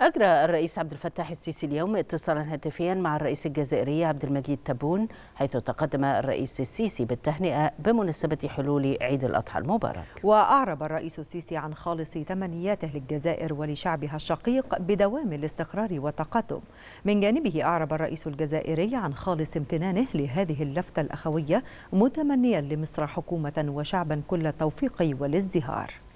أجرى الرئيس عبد الفتاح السيسي اليوم اتصالا هاتفيا مع الرئيس الجزائري عبد المجيد تبون حيث تقدم الرئيس السيسي بالتهنئة بمناسبة حلول عيد الأضحى المبارك وأعرب الرئيس السيسي عن خالص تمنياته للجزائر ولشعبها الشقيق بدوام الاستقرار والتقدم من جانبه أعرب الرئيس الجزائري عن خالص امتنانه لهذه اللفتة الأخوية متمنيا لمصر حكومة وشعبا كل التوفيق والازدهار